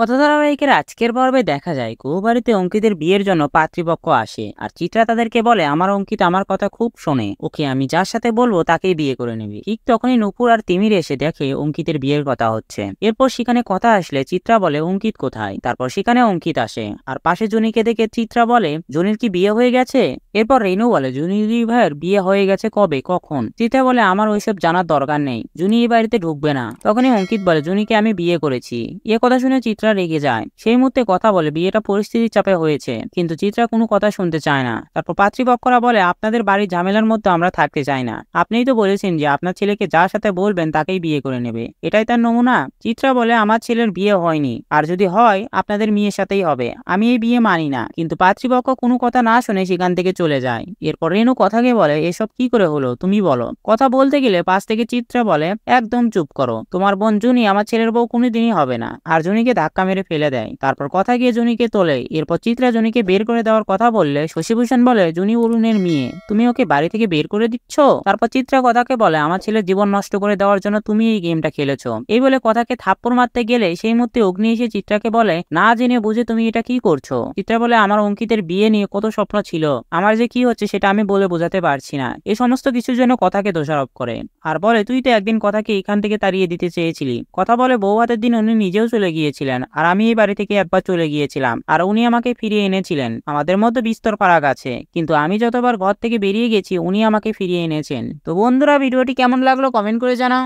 কথা ধারাবাহিকের আজকের পর্বে দেখা যায় কুহুবাড়িতে অঙ্কিতের বিয়ের জন্য পাতৃপক্ষ আসে আর চিত্রা তাদেরকে বলে আমার অঙ্কিত আমার কথা খুব শোনে ওকে আমি যার সাথে বলবো তাকেই বিয়ে করে নেবে ঠিক তখনই নুপুর আর তিমির এসে দেখে অঙ্কিতের বিয়ের কথা হচ্ছে এরপর সেখানে কথা আসলে চিত্রা বলে অঙ্কিত কোথায় তারপর সেখানে অঙ্কিত আসে আর পাশে জুনিকে দেখে চিত্রা বলে জুনির কি বিয়ে হয়ে গেছে এরপর রেনু বলে জুনি ভাইয়ের বিয়ে হয়ে গেছে কবে কখন চিত্রা বলে আমার ওইসব জানার দরকার নেই জুনি এই বাড়িতে ঢুকবে না তখনই অঙ্কিত বলে জুনিকে আমি বিয়ে করেছি এ কথা শুনে চিত্রা চিত্রা রেগে যায় সেই মুহূর্তে কথা বলে বিয়েটা পরিস্থিতির চাপে হয়েছে কিন্তু চিত্রা কোনো কথা শুনতে চায় না তারপর পাতৃপক্ষরা বলে আপনাদের বাড়ির ঝামেলার মধ্যে আমরা থাকতে চাই না আপনিই তো বলেছেন যে আপনার ছেলেকে যার সাথে বলবেন তাকেই বিয়ে করে নেবে এটাই তার নমুনা চিত্রা বলে আমার ছেলের বিয়ে হয়নি আর যদি হয় আপনাদের মেয়ের সাথেই হবে আমি এই বিয়ে মানি না কিন্তু পাতৃপক্ষ কোনো কথা না শুনে সেখান থেকে চলে যায় এরপর রেনু কথাকে বলে এসব কি করে হলো তুমি বলো কথা বলতে গেলে পাশ থেকে চিত্রা বলে একদম চুপ করো তোমার বোন জুনি আমার ছেলের বউ কোনোদিনই হবে না আর জুনিকে ধাক্কা ধাক্কা মেরে ফেলে দেয় তারপর কথা গিয়ে জুনিকে তোলে এরপর চিত্রা জুনিকে বের করে দেওয়ার কথা বললে শশীভূষণ বলে জুনি অরুণের মেয়ে তুমি ওকে বাড়ি থেকে বের করে দিচ্ছ তারপর চিত্রা কথাকে বলে আমার ছেলে জীবন নষ্ট করে দেওয়ার জন্য তুমি এই গেমটা খেলেছো এই বলে কথাকে থাপ্পড় মারতে গেলে সেই মুহূর্তে অগ্নি এসে চিত্রাকে বলে না জেনে বুঝে তুমি এটা কি করছো চিত্রা বলে আমার অঙ্কিতের বিয়ে নিয়ে কত স্বপ্ন ছিল আমার যে কি হচ্ছে সেটা আমি বলে বোঝাতে পারছি না এই সমস্ত কিছুর জন্য কথাকে দোষারোপ করে আর বলে তুই তো একদিন কথাকে এখান থেকে তাড়িয়ে দিতে চেয়েছিলি কথা বলে বউ হাতের দিন উনি নিজেও চলে গিয়েছিলেন করেছিলেন আর আমি এই বাড়ি থেকে একবার চলে গিয়েছিলাম আর উনি আমাকে ফিরিয়ে এনেছিলেন আমাদের মধ্যে বিস্তর ফারাক আছে কিন্তু আমি যতবার ঘর থেকে বেরিয়ে গেছি উনি আমাকে ফিরিয়ে এনেছেন তো বন্ধুরা ভিডিওটি কেমন লাগলো কমেন্ট করে জানাও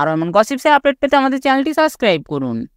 আর এমন গসিপসে আপডেট পেতে আমাদের চ্যানেলটি সাবস্ক্রাইব করুন